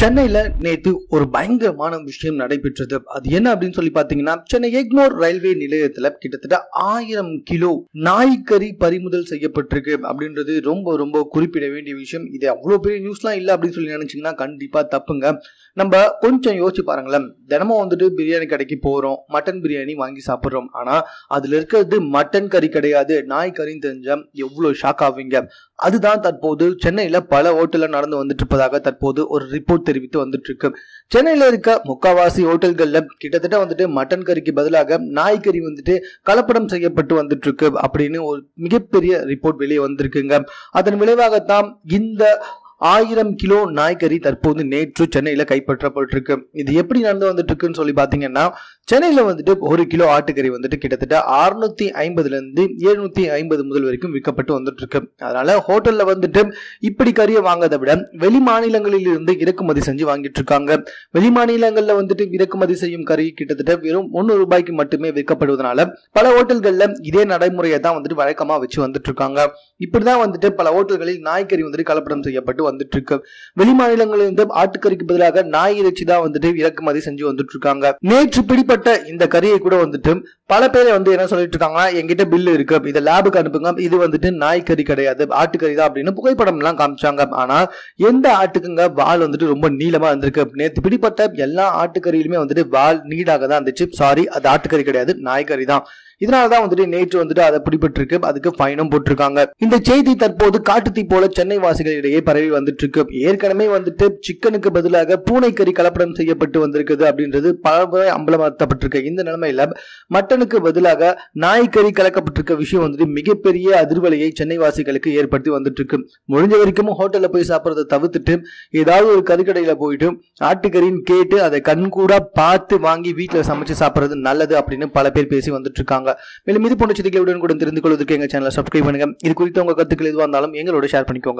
சென்னையில் நேற்று ஒரு பயங்கரமான விஷயம் நடைபெற்றது அது என்ன அப்படின்னு சொல்லி பார்த்தீங்கன்னா சென்னை எக்னோர் ரயில்வே நிலையத்தில் கிட்டத்தட்ட ஆயிரம் கிலோ நாய்கறி பறிமுதல் செய்யப்பட்டிருக்கு அப்படின்றது ரொம்ப ரொம்ப குறிப்பிட வேண்டிய விஷயம் இது அவ்வளோ பெரிய நியூஸ்லாம் இல்லை அப்படின்னு சொல்லி நினைச்சிங்கன்னா கண்டிப்பாக தப்புங்க நம்ம கொஞ்சம் யோசிச்சு பாருங்களேன் தினமும் வந்துட்டு பிரியாணி கடைக்கு போகிறோம் மட்டன் பிரியாணி வாங்கி சாப்பிட்றோம் ஆனால் அதில் இருக்கிறது மட்டன் கறி கிடையாது நாய் கறின்னு தெரிஞ்சால் எவ்வளோ ஷாக் ஆவீங்க அதுதான் தற்போது சென்னையில பல ஓட்டல நடந்து வந்துட்டு இருப்பதாக தற்போது ஒரு ரிப்போர்ட் தெரிவித்து வந்துட்டு இருக்கு சென்னையில இருக்க முக்காவாசி ஹோட்டல்கள்ல கிட்டத்தட்ட வந்துட்டு மட்டன் கறிக்கு பதிலாக நாய்கறி வந்துட்டு கலப்படம் செய்யப்பட்டு வந்துட்டு இருக்கு அப்படின்னு ஒரு மிகப்பெரிய ரிப்போர்ட் வெளியே வந்திருக்குங்க அதன் விளைவாகத்தான் இந்த ஆயிரம் கிலோ நாய்கறி தற்போது நேற்று சென்னையில் கைப்பற்றப்பட்டிருக்கு இது எப்படி நடந்து வந்துட்டு இருக்குன்னு சொல்லி பார்த்தீங்கன்னா சென்னையில் வந்துட்டு ஒரு கிலோ ஆட்டுக்கறி வந்துட்டு கிட்டத்தட்ட அறுநூத்தி ஐம்பதுலேருந்து எழுநூத்தி ஐம்பது முதல் வரைக்கும் விற்கப்பட்டு வந்துட்டு இருக்கு அதனால ஹோட்டலில் வந்துட்டு இப்படி கறியை வாங்கதை விட வெளி மாநிலங்களில் இருந்து இறக்குமதி செஞ்சு வாங்கிட்டு இருக்காங்க வெளி மாநிலங்களில் வந்துட்டு இறக்குமதி செய்யும் கறி கிட்டத்தட்ட வெறும் முந்நூறு ரூபாய்க்கு மட்டுமே விற்கப்படுவதனால பல ஹோட்டல்களில் இதே நடைமுறையை தான் வந்துட்டு வழக்கமாக வச்சு வந்துட்டு இருக்காங்க இப்படிதான் வந்துட்டு பல ஹோட்டல்களில் நாய்க்கறி வந்துட்டு கலப்படம் செய்யப்பட்டு வந்துட்டு இருக்கு வெளி மாநிலங்களில் இருந்து ஆட்டுக்கறிக்கு பதிலாக நாய் இறைச்சி தான் வந்துட்டு இறக்குமதி செஞ்சு வந்துட்டு இருக்காங்க நேற்று பிடிப்பட்ட இந்த கறியை கூட வந்துட்டு பல பேரை வந்து என்ன சொல்லிட்டு இருக்காங்கன்னா எங்கிட்ட பில்லு இருக்கு இதை லேபுக்கு அனுப்புங்க இது வந்துட்டு நாய்க்கறி கிடையாது ஆட்டுக்கறி தான் அப்படின்னு புகைப்படம் எல்லாம் காமிச்சாங்க ஆனா எந்த ஆட்டுக்குங்க வால் வந்துட்டு ரொம்ப நீளமா இருந்திருக்கு நேற்று பிடிப்பட்ட எல்லா ஆட்டுக்கறியிலுமே வந்துட்டு வால் நீடாக தான் இருந்துச்சு சாரி அது ஆட்டுக்கறி கிடையாது நாய்க்கறி தான் இதனாலதான் தான் வந்துட்டு நேற்று வந்துட்டு அதை பிடிபட்டிருக்கு அதுக்கு ஃபைனும் போட்டிருக்காங்க இந்த செய்தி தற்போது காட்டுத்தீ போல சென்னை வாசிகளிடையே பரவி வந்துட்டு இருக்கு ஏற்கனவே வந்துட்டு சிக்கனுக்கு பதிலாக பூனை கறி கலப்படம் செய்யப்பட்டு வந்திருக்குது அப்படின்றது பல அம்பலமாக்கப்பட்டிருக்கு இந்த நிலைமையில மட்டனுக்கு பதிலாக நாய்க்கறி கலக்கப்பட்டிருக்க விஷயம் வந்துட்டு மிகப்பெரிய அதிர்வலையை சென்னை வாசிகளுக்கு ஏற்படுத்தி வந்துட்டு இருக்கு முடிஞ்ச வரைக்கும் ஹோட்டல்ல போய் சாப்பிட்றத தவிர்த்துட்டு ஏதாவது ஒரு கறிக்கடையில போயிட்டு ஆட்டுக்கறின்னு கேட்டு அதை கண்கூடா பார்த்து வாங்கி வீட்டுல சமைச்சு சாப்பிட்றது நல்லது அப்படின்னு பல பேர் பேசி வந்துட்டு இருக்காங்க பண்ணுவாங்க மேலும் இது போன்ற செய்திகளை உடன் கூட தெரிந்து கொள்வதற்கு எங்கள் சேனலை சப்ஸ்கிரைப் பண்ணுங்கள் இது குறித்து உங்கள் கருத்துக்கள் எதுவாக இருந்தாலும் எங்களோட ஷேர் பண்ணிக்கோங்க